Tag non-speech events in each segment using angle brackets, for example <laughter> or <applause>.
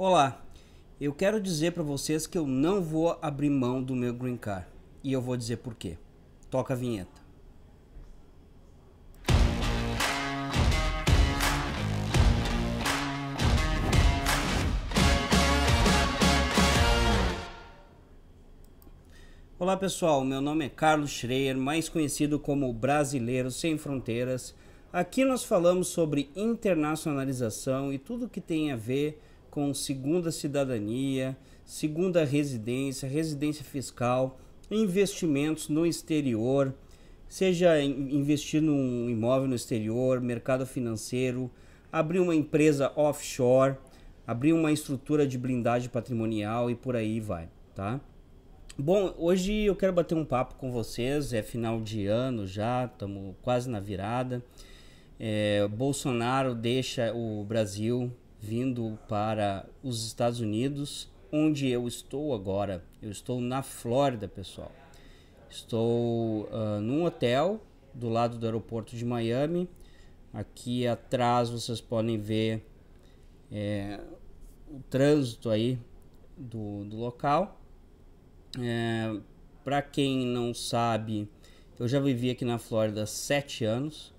Olá, eu quero dizer para vocês que eu não vou abrir mão do meu green card e eu vou dizer por quê. Toca a vinheta. Olá pessoal, meu nome é Carlos Schreier, mais conhecido como Brasileiro Sem Fronteiras. Aqui nós falamos sobre internacionalização e tudo que tem a ver com segunda cidadania, segunda residência, residência fiscal, investimentos no exterior, seja investir num imóvel no exterior, mercado financeiro, abrir uma empresa offshore, abrir uma estrutura de blindagem patrimonial e por aí vai, tá? Bom, hoje eu quero bater um papo com vocês, é final de ano já, estamos quase na virada. É, Bolsonaro deixa o Brasil, vindo para os Estados Unidos, onde eu estou agora. Eu estou na Flórida, pessoal. Estou uh, num hotel do lado do aeroporto de Miami. Aqui atrás vocês podem ver é, o trânsito aí do, do local. É, Para quem não sabe, eu já vivi aqui na Flórida sete anos.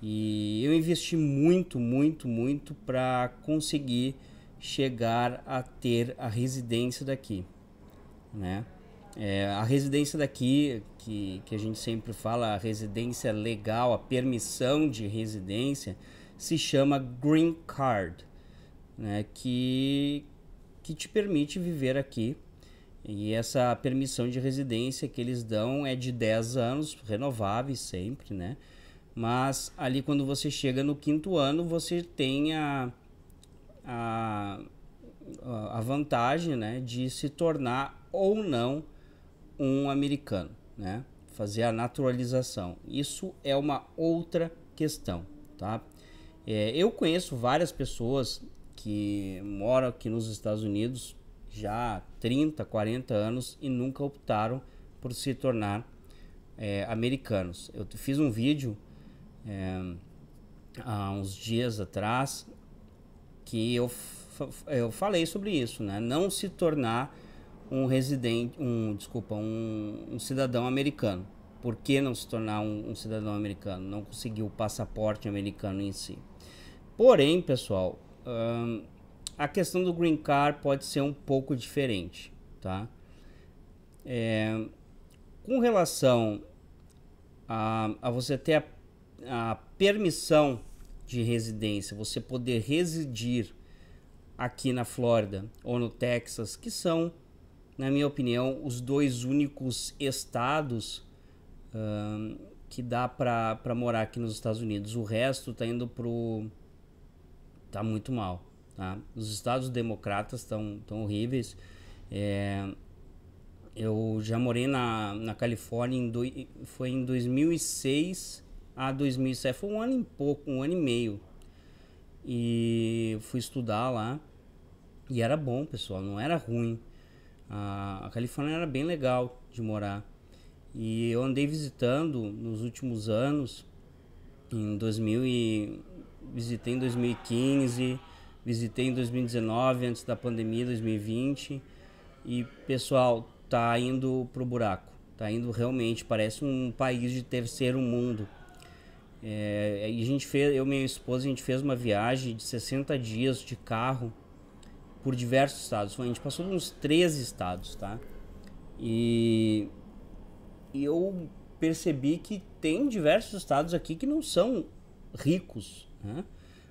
E eu investi muito, muito, muito para conseguir chegar a ter a residência daqui, né? É, a residência daqui, que, que a gente sempre fala, a residência legal, a permissão de residência, se chama Green Card, né? Que, que te permite viver aqui. E essa permissão de residência que eles dão é de 10 anos, renováveis sempre, né? Mas ali quando você chega no quinto ano, você tem a, a, a vantagem né, de se tornar ou não um americano, né? fazer a naturalização. Isso é uma outra questão. Tá? É, eu conheço várias pessoas que moram aqui nos Estados Unidos já há 30, 40 anos e nunca optaram por se tornar é, americanos. Eu fiz um vídeo é, há uns dias atrás que eu, eu falei sobre isso, né? Não se tornar um residente, um desculpa, um, um cidadão americano. Por que não se tornar um, um cidadão americano? Não conseguiu o passaporte americano em si. Porém, pessoal, hum, a questão do green card pode ser um pouco diferente, tá? É, com relação a, a você ter a a permissão de residência, você poder residir aqui na Flórida ou no Texas, que são, na minha opinião, os dois únicos estados que dá para morar aqui nos Estados Unidos. O resto está indo o. tá muito mal. Tá? Os estados democratas estão tão horríveis. É... Eu já morei na, na Califórnia, em do... foi em 2006 a 2007 foi um ano e pouco, um ano e meio. E fui estudar lá. E era bom, pessoal, não era ruim. A, a Califórnia era bem legal de morar. E eu andei visitando nos últimos anos, em 2000 e visitei em 2015, visitei em 2019 antes da pandemia, 2020. E pessoal, tá indo pro buraco. Tá indo realmente, parece um país de terceiro mundo é, a gente fez, eu e minha esposa, a gente fez uma viagem de 60 dias de carro por diversos estados. A gente passou uns 13 estados, tá? E, e eu percebi que tem diversos estados aqui que não são ricos, né?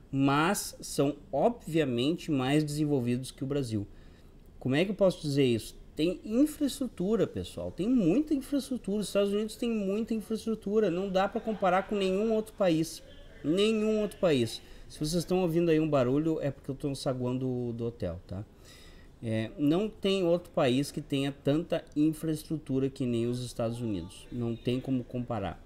mas são obviamente mais desenvolvidos que o Brasil. Como é que eu posso dizer isso? tem infraestrutura, pessoal. Tem muita infraestrutura. Os Estados Unidos tem muita infraestrutura. Não dá para comparar com nenhum outro país. Nenhum outro país. Se vocês estão ouvindo aí um barulho, é porque eu estou no saguão do, do hotel, tá? É, não tem outro país que tenha tanta infraestrutura que nem os Estados Unidos. Não tem como comparar.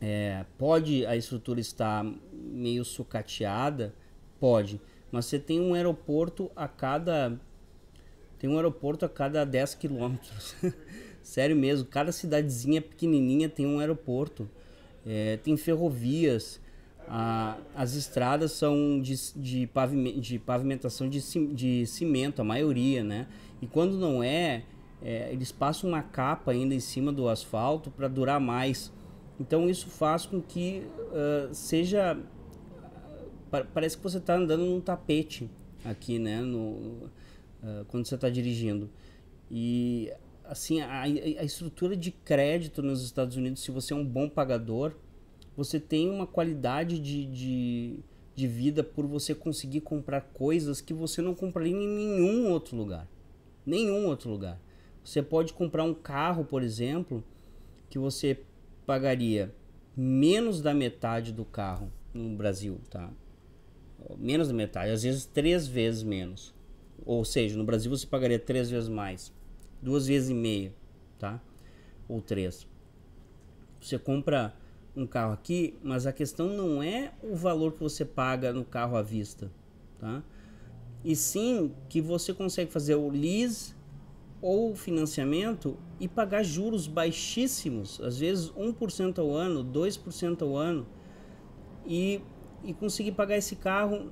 É, pode a estrutura estar meio sucateada? Pode. Mas você tem um aeroporto a cada tem um aeroporto a cada 10 quilômetros. <laughs> Sério mesmo, cada cidadezinha pequenininha tem um aeroporto. É, tem ferrovias. A, as estradas são de, de, de pavimentação de, de cimento, a maioria, né? E quando não é, é, eles passam uma capa ainda em cima do asfalto para durar mais. Então isso faz com que uh, seja. Parece que você está andando num tapete aqui, né? No, ah, quando você está dirigindo. E assim, a, a estrutura de crédito nos Estados Unidos, se você é um bom pagador, você tem uma qualidade de, de, de vida por você conseguir comprar coisas que você não compraria em nenhum outro lugar. Nenhum outro lugar. Você pode comprar um carro, por exemplo, que você pagaria menos da metade do carro no Brasil, tá? Menos da metade, às vezes três vezes menos. Ou seja, no Brasil você pagaria três vezes mais, duas vezes e meia, tá? Ou três. Você compra um carro aqui, mas a questão não é o valor que você paga no carro à vista, tá? E sim que você consegue fazer o lease ou financiamento e pagar juros baixíssimos, às vezes 1% ao ano, 2% ao ano, e, e conseguir pagar esse carro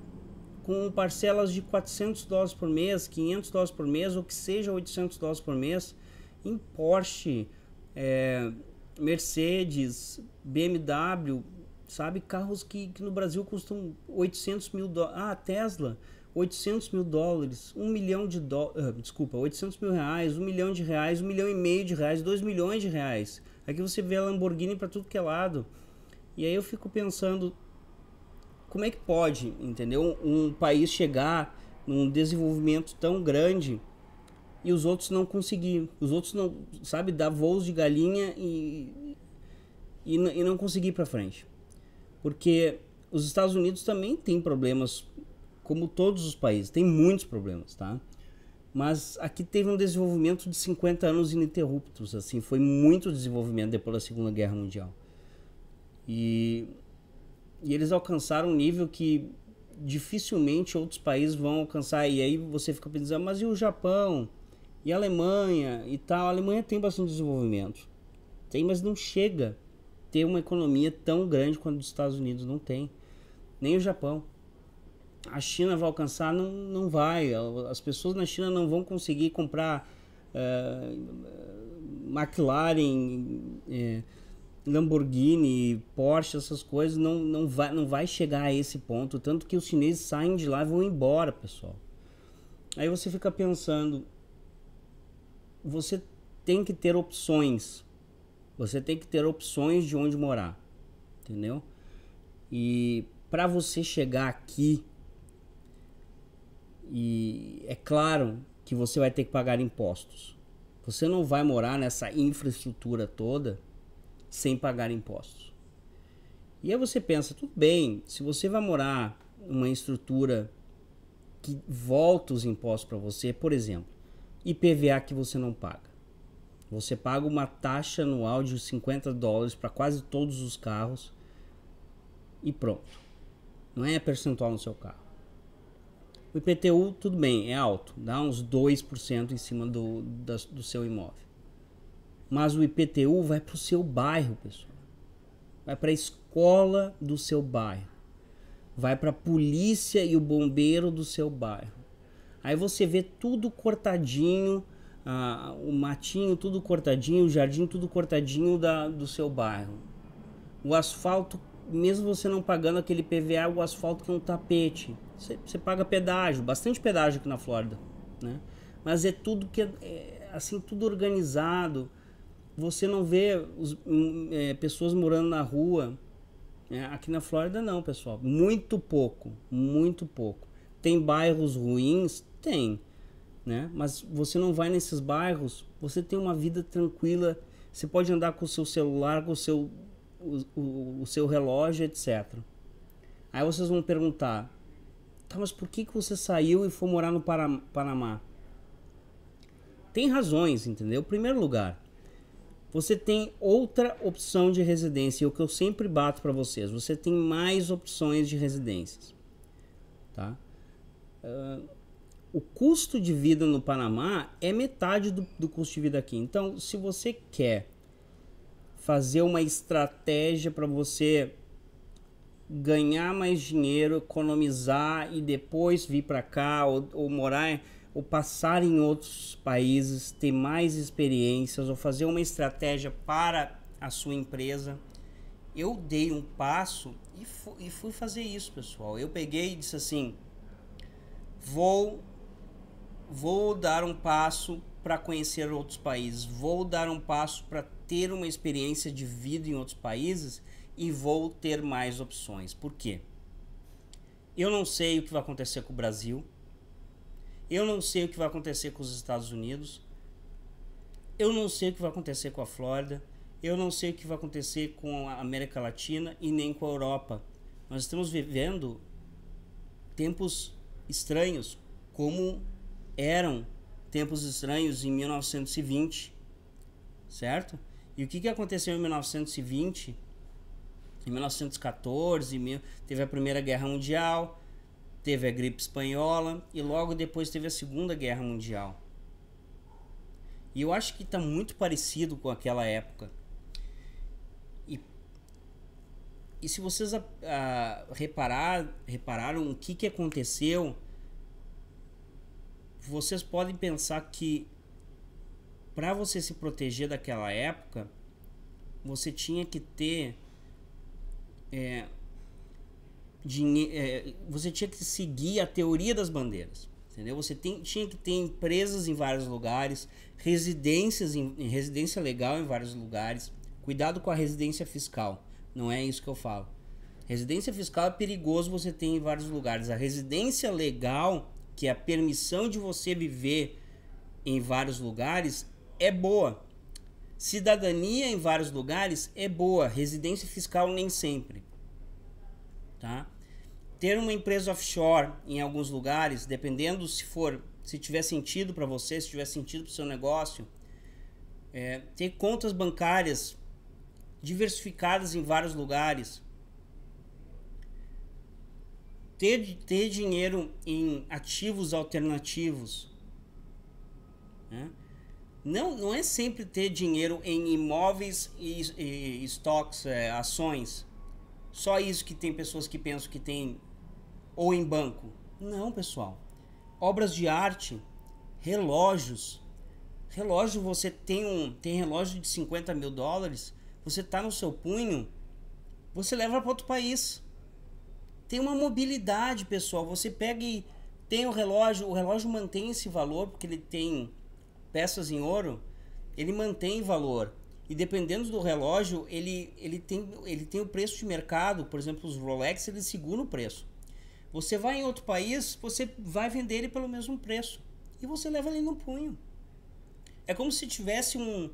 com parcelas de 400 dólares por mês, 500 dólares por mês, ou que seja 800 dólares por mês, em Porsche, é, Mercedes, BMW, sabe? Carros que, que, no Brasil custam 800 ah, mil dólares. Ah, Tesla, 800 mil dólares, 1 milhão de dólares, ah, do... desculpa, 800 mil reais, 1 milhão de reais, 1 milhão e meio de reais, 2 milhões de reais. Aqui você vê a Lamborghini para tudo que é lado. E aí eu fico pensando, como é que pode, entendeu? Um país chegar num desenvolvimento tão grande e os outros não conseguir. Os outros não, sabe, dar voos de galinha e, e, e não conseguir para frente. Porque os Estados Unidos também têm problemas, como todos os países, tem muitos problemas, tá? Mas aqui teve um desenvolvimento de 50 anos ininterruptos, assim, foi muito desenvolvimento depois da Segunda Guerra Mundial. E e eles alcançaram um nível que dificilmente outros países vão alcançar. E aí você fica pensando, ah, mas e o Japão? E a Alemanha e tal? A Alemanha tem bastante desenvolvimento. Tem, mas não chega a ter uma economia tão grande quanto os Estados Unidos não tem. Nem o Japão. A China vai alcançar? Não, não vai. As pessoas na China não vão conseguir comprar uh, McLaren. Uh, Lamborghini, Porsche, essas coisas, não, não, vai, não vai chegar a esse ponto. Tanto que os chineses saem de lá e vão embora, pessoal. Aí você fica pensando, você tem que ter opções. Você tem que ter opções de onde morar, entendeu? E para você chegar aqui, e é claro que você vai ter que pagar impostos. Você não vai morar nessa infraestrutura toda sem pagar impostos. E aí você pensa, tudo bem, se você vai morar uma estrutura que volta os impostos para você, por exemplo, IPVA que você não paga. Você paga uma taxa anual de 50 dólares para quase todos os carros e pronto. Não é percentual no seu carro. O IPTU, tudo bem, é alto, dá uns 2% em cima do, da, do seu imóvel. Mas o IPTU vai para o seu bairro, pessoal. Vai para a escola do seu bairro. Vai para a polícia e o bombeiro do seu bairro. Aí você vê tudo cortadinho, ah, o matinho tudo cortadinho, o jardim tudo cortadinho da, do seu bairro. O asfalto, mesmo você não pagando aquele PVA, o asfalto que é um tapete. Você, você paga pedágio, bastante pedágio aqui na Flórida, né? Mas é tudo que é, é assim tudo organizado você não vê os, hum, é, pessoas morando na rua. É, aqui na Flórida não, pessoal. Muito pouco, muito pouco. Tem bairros ruins? Tem. Né? Mas você não vai nesses bairros, você tem uma vida tranquila. Você pode andar com o seu celular, com o seu, o, o, o seu relógio, etc. Aí vocês vão perguntar, tá, mas por que, que você saiu e foi morar no Panamá? Tem razões, entendeu? Primeiro lugar, você tem outra opção de residência, e o que eu sempre bato para vocês. Você tem mais opções de residências, tá? Uh, o custo de vida no Panamá é metade do, do custo de vida aqui. Então, se você quer fazer uma estratégia para você ganhar mais dinheiro, economizar e depois vir para cá ou, ou morar ou passar em outros países, ter mais experiências ou fazer uma estratégia para a sua empresa. Eu dei um passo e, fu e fui fazer isso, pessoal. Eu peguei e disse assim: vou, vou dar um passo para conhecer outros países, vou dar um passo para ter uma experiência de vida em outros países e vou ter mais opções. Por quê? Eu não sei o que vai acontecer com o Brasil eu não sei o que vai acontecer com os Estados Unidos. Eu não sei o que vai acontecer com a Flórida. Eu não sei o que vai acontecer com a América Latina e nem com a Europa. Nós estamos vivendo tempos estranhos, como eram tempos estranhos em 1920, certo? E o que, que aconteceu em 1920? Em 1914, teve a Primeira Guerra Mundial, teve a gripe espanhola e logo depois teve a Segunda Guerra Mundial. E eu acho que está muito parecido com aquela época. E, e se vocês a, a, reparar, repararam o que, que aconteceu, vocês podem pensar que para você se proteger daquela época, você tinha que ter é, dinhe, é, você tinha que seguir a teoria das bandeiras. Entendeu? Você tem, tinha que ter empresas em vários lugares, residências em, em residência legal em vários lugares. Cuidado com a residência fiscal. Não é isso que eu falo. Residência fiscal é perigoso você tem em vários lugares. A residência legal, que é a permissão de você viver em vários lugares, é boa. Cidadania em vários lugares é boa, residência fiscal nem sempre tá? Ter uma empresa offshore em alguns lugares, dependendo se for, se tiver sentido para você, se tiver sentido para o seu negócio, é, ter contas bancárias diversificadas em vários lugares, ter, ter dinheiro em ativos alternativos, né? não, não é sempre ter dinheiro em imóveis e, estoques, é, ações. Só isso que tem pessoas que pensam que tem ou em banco. Não, pessoal. Obras de arte, relógios. Relógio, você tem um tem relógio de 50 mil dólares, você tá no seu punho, você leva para outro país. Tem uma mobilidade, pessoal. Você pega e tem o relógio, o relógio mantém esse valor porque ele tem peças em ouro, ele mantém valor. E dependendo do relógio, ele, ele, tem, ele tem o preço de mercado. Por exemplo, os Rolex, ele segura o preço. Você vai em outro país, você vai vender ele pelo mesmo preço. E você leva ele no punho. É como se tivesse um,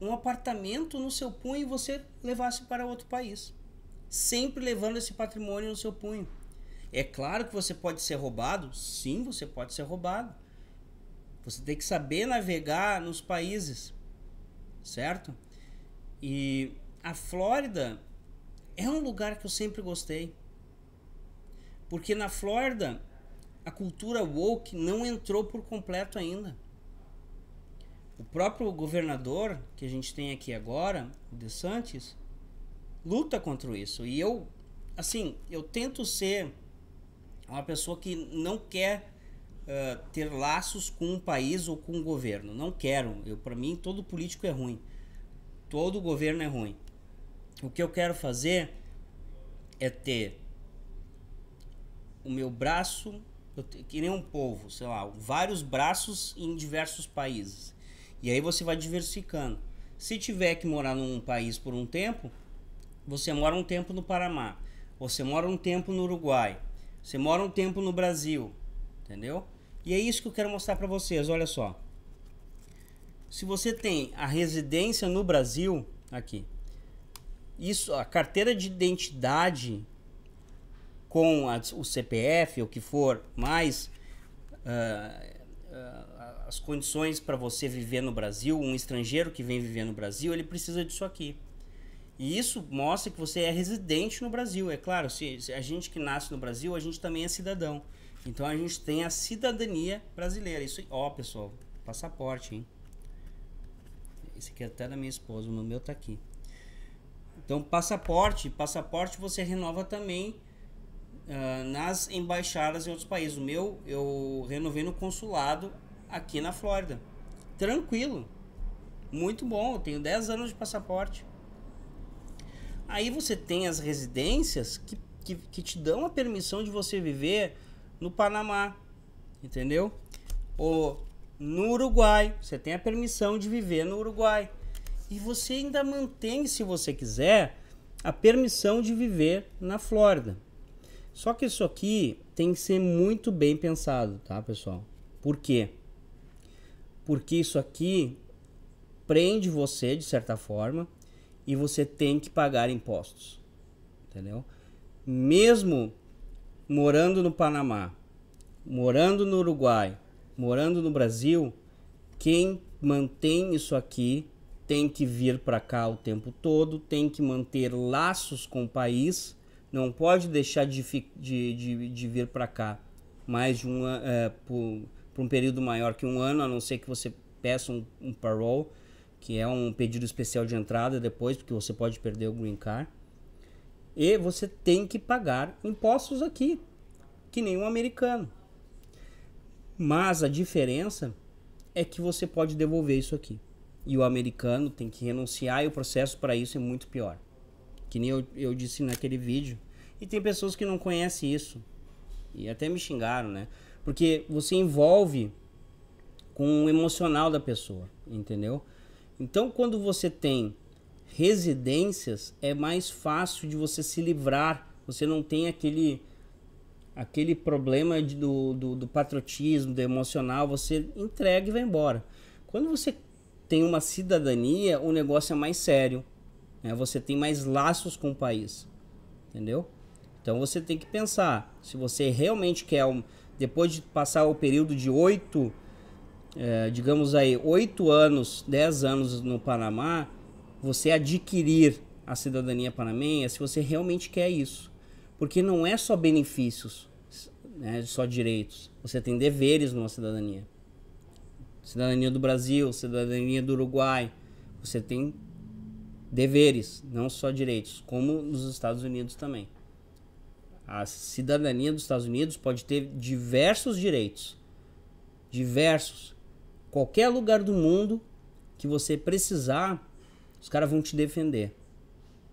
um apartamento no seu punho e você levasse para outro país. Sempre levando esse patrimônio no seu punho. É claro que você pode ser roubado. Sim, você pode ser roubado. Você tem que saber navegar nos países certo? E a Flórida é um lugar que eu sempre gostei. Porque na Flórida a cultura woke não entrou por completo ainda. O próprio governador que a gente tem aqui agora, o DeSantis, luta contra isso. E eu, assim, eu tento ser uma pessoa que não quer ter laços com um país ou com um governo. Não quero. Eu para mim todo político é ruim. Todo governo é ruim. O que eu quero fazer é ter o meu braço, te, que nem um povo, sei lá, vários braços em diversos países. E aí você vai diversificando. Se tiver que morar num país por um tempo, você mora um tempo no Panamá, você mora um tempo no Uruguai, você mora um tempo no Brasil, entendeu? E é isso que eu quero mostrar para vocês, olha só. Se você tem a residência no Brasil, aqui, isso, a carteira de identidade com a, o CPF, o que for, mais uh, uh, as condições para você viver no Brasil, um estrangeiro que vem viver no Brasil, ele precisa disso aqui. E isso mostra que você é residente no Brasil. É claro, se, se a gente que nasce no Brasil, a gente também é cidadão. Então a gente tem a cidadania brasileira. Isso, ó, pessoal, passaporte, hein? Esse aqui é até da minha esposa, o meu tá aqui. Então, passaporte, passaporte você renova também uh, nas embaixadas em outros países. O meu, eu renovei no consulado aqui na Flórida. Tranquilo. Muito bom, eu tenho 10 anos de passaporte. Aí você tem as residências que, que, que te dão a permissão de você viver no Panamá, entendeu? Ou no Uruguai, você tem a permissão de viver no Uruguai. E você ainda mantém, se você quiser, a permissão de viver na Flórida. Só que isso aqui tem que ser muito bem pensado, tá, pessoal? Por quê? Porque isso aqui prende você de certa forma e você tem que pagar impostos, entendeu? Mesmo morando no Panamá, morando no Uruguai, morando no Brasil, quem mantém isso aqui tem que vir para cá o tempo todo, tem que manter laços com o país, não pode deixar de, de, de, de vir para cá mais de um é, por, por, um período maior que um ano, a não ser que você peça um, um parole, que é um pedido especial de entrada depois, porque você pode perder o green card. E você tem que pagar impostos aqui, que nem um americano. Mas a diferença é que você pode devolver isso aqui. E o americano tem que renunciar e o processo para isso é muito pior. Que nem eu, eu disse naquele vídeo. E tem pessoas que não conhecem isso. E até me xingaram, né? Porque você envolve com o emocional da pessoa, entendeu? Então, quando você tem residências é mais fácil de você se livrar. Você não tem aquele aquele problema de, do, do, do patriotismo, do emocional, você entrega e vai embora. Quando você tem uma cidadania, o negócio é mais sério. Né? Você tem mais laços com o país. Entendeu? Então você tem que pensar. Se você realmente quer, um, depois de passar o período de oito, é, digamos aí, oito anos, dez anos no Panamá, você adquirir a cidadania panamenha se você realmente quer isso. Porque não é só benefícios, né, só direitos. Você tem deveres numa cidadania. Cidadania do Brasil, cidadania do Uruguai. Você tem deveres, não só direitos, como nos Estados Unidos também. A cidadania dos Estados Unidos pode ter diversos direitos. Diversos. Qualquer lugar do mundo que você precisar, os caras vão te defender.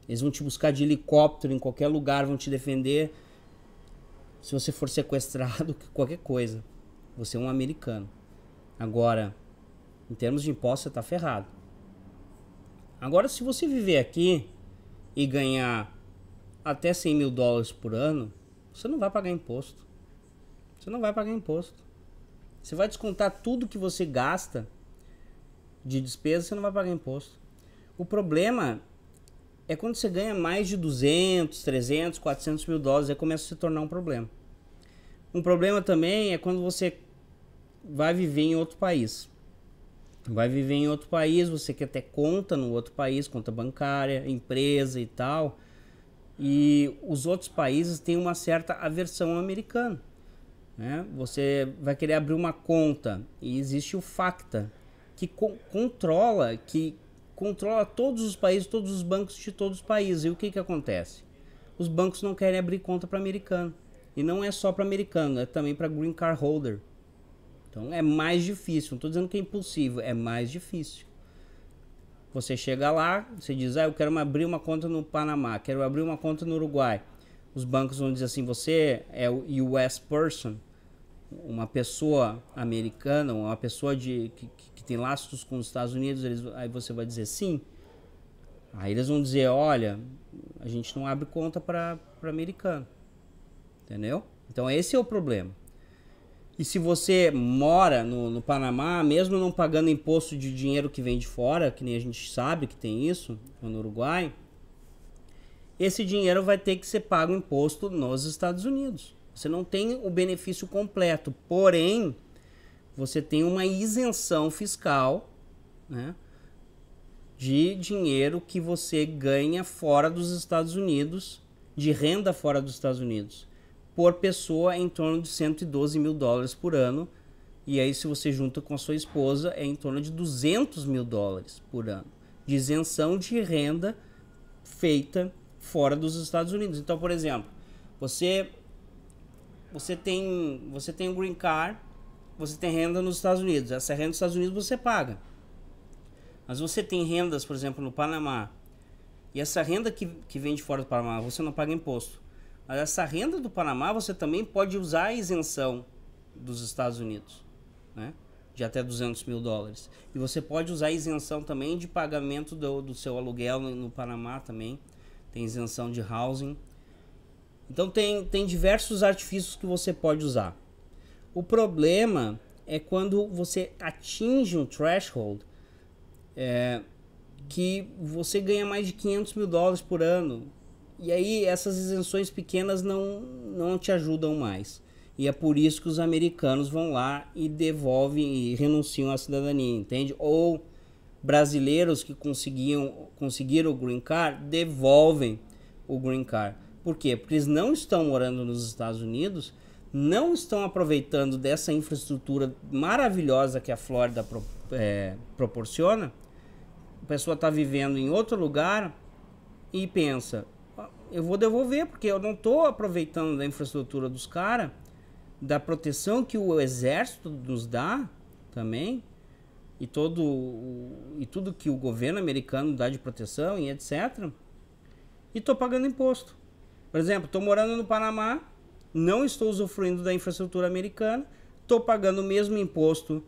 Eles vão te buscar de helicóptero em qualquer lugar, vão te defender. Se você for sequestrado, <laughs> qualquer coisa. Você é um americano. Agora, em termos de imposto, você tá ferrado. Agora, se você viver aqui e ganhar até 100 mil dólares por ano, você não vai pagar imposto. Você não vai pagar imposto. Você vai descontar tudo que você gasta de despesa, você não vai pagar imposto. O problema é quando você ganha mais de 200, 300, 400 mil dólares, aí começa a se tornar um problema. Um problema também é quando você vai viver em outro país. Vai viver em outro país, você quer ter conta no outro país, conta bancária, empresa e tal. E os outros países têm uma certa aversão americana. Né? Você vai querer abrir uma conta e existe o FACTA, que co controla, que, controla todos os países, todos os bancos de todos os países. E o que, que acontece? Os bancos não querem abrir conta para americano. E não é só para americano, é também para green card holder. Então é mais difícil. Não estou dizendo que é impossível, é mais difícil. Você chega lá, você diz: Ah, eu quero abrir uma conta no Panamá, quero abrir uma conta no Uruguai. Os bancos vão dizer assim: Você é o US person, uma pessoa americana, uma pessoa de, que, que, tem laços com os Estados Unidos, eles, aí você vai dizer sim. Aí eles vão dizer, olha, a gente não abre conta para americano. Entendeu? Então esse é o problema. E se você mora no, no Panamá, mesmo não pagando imposto de dinheiro que vem de fora, que nem a gente sabe que tem isso, no Uruguai, esse dinheiro vai ter que ser pago imposto nos Estados Unidos. Você não tem o benefício completo, porém, você tem uma isenção fiscal né, de dinheiro que você ganha fora dos Estados Unidos, de renda fora dos Estados Unidos, por pessoa em torno de 112 mil dólares por ano. E aí, se você junta com a sua esposa, é em torno de 200 mil dólares por ano de isenção de renda feita fora dos Estados Unidos. Então, por exemplo, você você tem você tem um green card, você tem renda nos Estados Unidos. Essa renda nos Estados Unidos você paga. Mas você tem rendas, por exemplo, no Panamá. E essa renda que, que vem de fora do Panamá, você não paga imposto. Mas essa renda do Panamá, você também pode usar a isenção dos Estados Unidos, né? De até 200 mil dólares. E você pode usar a isenção também de pagamento do, do seu aluguel no, no Panamá também. Tem isenção de housing. Então tem, tem diversos artifícios que você pode usar. O problema é quando você atinge um threshold é, que você ganha mais de 500 mil dólares por ano. E aí essas isenções pequenas não, não te ajudam mais. E é por isso que os americanos vão lá e devolvem e renunciam à cidadania, entende? Ou brasileiros que conseguiam conseguiram o green card devolvem o green card. Por quê? Porque eles não estão morando nos Estados Unidos, não estão aproveitando dessa infraestrutura maravilhosa que a Flórida pro, é, proporciona. A pessoa está vivendo em outro lugar e pensa: ah, eu vou devolver porque eu não estou aproveitando da infraestrutura dos caras, da proteção que o exército nos dá também e todo e tudo que o governo americano dá de proteção e etc. E estou pagando imposto. Por exemplo, estou morando no Panamá, não estou usufruindo da infraestrutura americana, estou pagando o mesmo imposto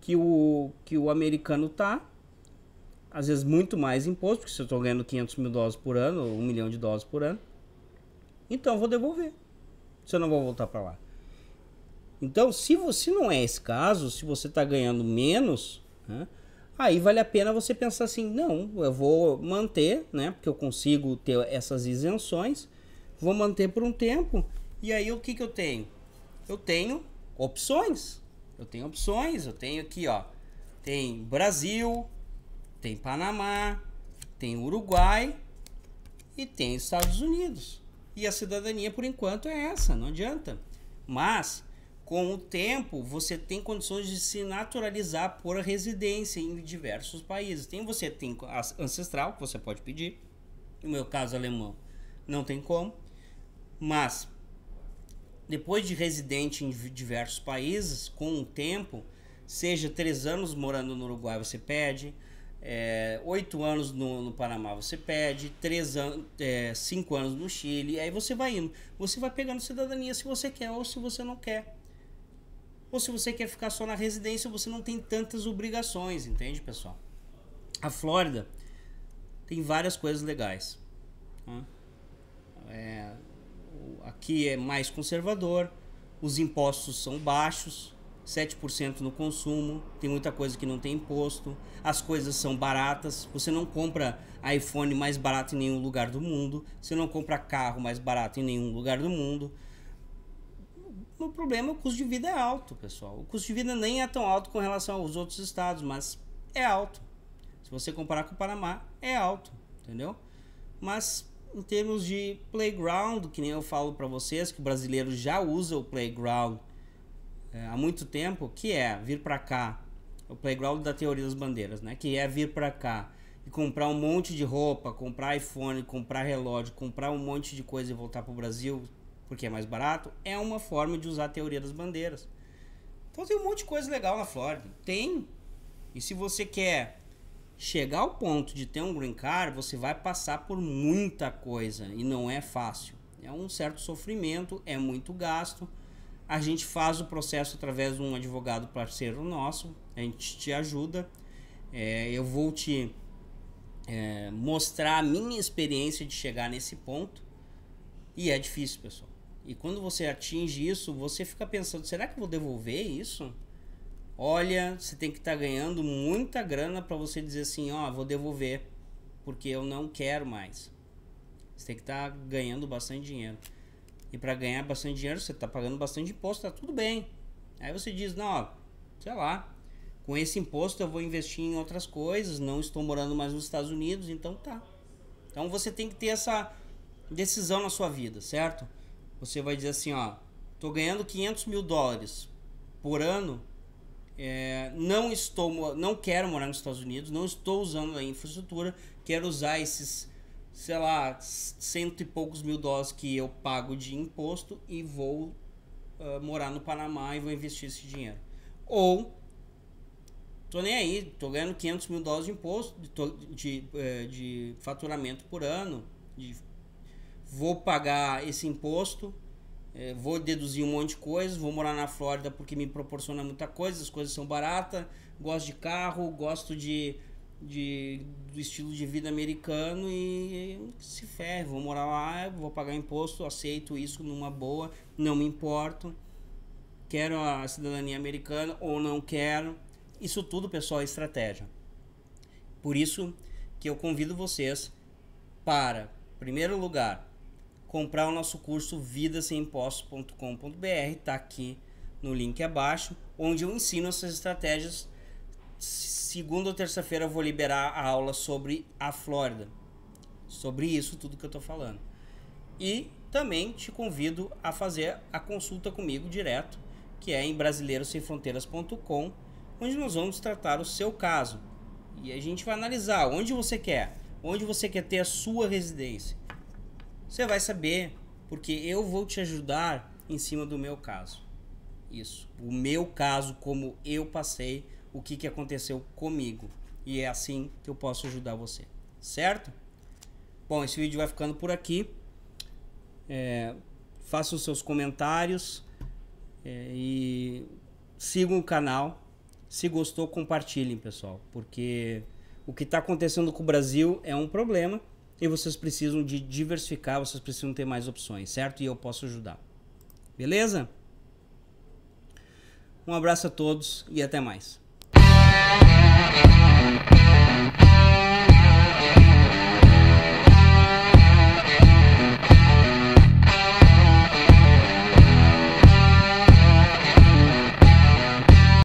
que o, que o americano está, às vezes muito mais imposto, porque se eu estou ganhando 500 mil dólares por ano, ou 1 milhão de dólares por ano, então vou devolver, se eu não vou voltar para lá. Então, se você não é esse caso, se você está ganhando menos, né, aí vale a pena você pensar assim, não, eu vou manter, né, porque eu consigo ter essas isenções, vou manter por um tempo. E aí o que, que eu tenho? Eu tenho opções. Eu tenho opções. Eu tenho aqui, ó. Tem Brasil, tem Panamá, tem Uruguai e tem Estados Unidos. E a cidadania, por enquanto, é essa, não adianta. Mas, com o tempo, você tem condições de se naturalizar por residência em diversos países. Tem você tem ancestral, que você pode pedir. No meu caso, alemão, não tem como. Mas depois de residente em diversos países, com o tempo, seja três anos morando no Uruguai você pede, é, oito anos no, no, Panamá você pede, três anos, é, cinco anos no Chile, aí você vai indo. Você vai pegando cidadania se você quer ou se você não quer. Ou se você quer ficar só na residência, você não tem tantas obrigações, entende, pessoal? A Flórida tem várias coisas legais. Né? É, aqui é mais conservador, os impostos são baixos, 7% no consumo, tem muita coisa que não tem imposto, as coisas são baratas, você não compra iPhone mais barato em nenhum lugar do mundo, você não compra carro mais barato em nenhum lugar do mundo. O problema é o custo de vida é alto, pessoal. O custo de vida nem é tão alto com relação aos outros estados, mas é alto. Se você comparar com o Panamá, é alto, entendeu? Mas em termos de playground, que nem eu falo para vocês, que o brasileiro já usa o playground é, há muito tempo, que é vir para cá, o playground da teoria das bandeiras, né? Que é vir para cá e comprar um monte de roupa, comprar iPhone, comprar relógio, comprar um monte de coisa e voltar pro Brasil porque é mais barato, é uma forma de usar a teoria das bandeiras. Então tem um monte de coisa legal na Flórida. Tem. E se você quer chegar ao ponto de ter um green card, você vai passar por muita coisa e não é fácil. É um certo sofrimento, é muito gasto. A gente faz o processo através de um advogado parceiro nosso, a gente te ajuda. É, eu vou te é, mostrar a minha experiência de chegar nesse ponto e é difícil, pessoal. E quando você atinge isso, você fica pensando: será que eu vou devolver isso? Olha, você tem que estar tá ganhando muita grana para você dizer assim, ó, oh, vou devolver, porque eu não quero mais. Você tem que estar tá ganhando bastante dinheiro. E para ganhar bastante dinheiro, você está pagando bastante imposto, tá tudo bem. Aí você diz, não, ó, sei lá, com esse imposto eu vou investir em outras coisas, não estou morando mais nos Estados Unidos, então tá. Então você tem que ter essa decisão na sua vida, certo? Você vai dizer assim, ó, tô ganhando 500 mil dólares por ano, é, não estou, não quero morar nos Estados Unidos, não estou usando a infraestrutura, quero usar esses, sei lá, cento e poucos mil dólares que eu pago de imposto e vou uh, morar no Panamá e vou investir esse dinheiro. Ou tô nem aí, tô ganhando 500 mil dólares de imposto, de, de, eh, de faturamento por ano, de, vou pagar esse imposto, é, vou deduzir um monte de coisas, vou morar na Flórida porque me proporciona muita coisa, as coisas são baratas, gosto de carro, gosto de, de do estilo de vida americano e se ferre, vou morar lá, vou pagar imposto, aceito isso numa boa, não me importo. Quero a cidadania americana ou não quero. Isso tudo, pessoal, é estratégia. Por isso que eu convido vocês para, primeiro lugar, comprar o nosso curso vidasemimpostos.com.br, tá aqui no link abaixo, onde eu ensino essas estratégias. Segunda ou terça-feira eu vou liberar a aula sobre a Flórida. Sobre isso tudo que eu tô falando. E também te convido a fazer a consulta comigo direto, que é em brasileirosemfronteiras.com, onde nós vamos tratar o seu caso. E a gente vai analisar onde você quer, onde você quer ter a sua residência você vai saber, porque eu vou te ajudar em cima do meu caso. Isso. O meu caso, como eu passei, o que, que aconteceu comigo. E é assim que eu posso ajudar você. Certo? Bom, esse vídeo vai ficando por aqui. É, os seus comentários é, e sigam o canal. Se gostou, compartilhem, pessoal, porque o que está acontecendo com o Brasil é um problema e vocês precisam de diversificar, vocês precisam ter mais opções, certo? E eu posso ajudar. Beleza? Um abraço a todos e até mais.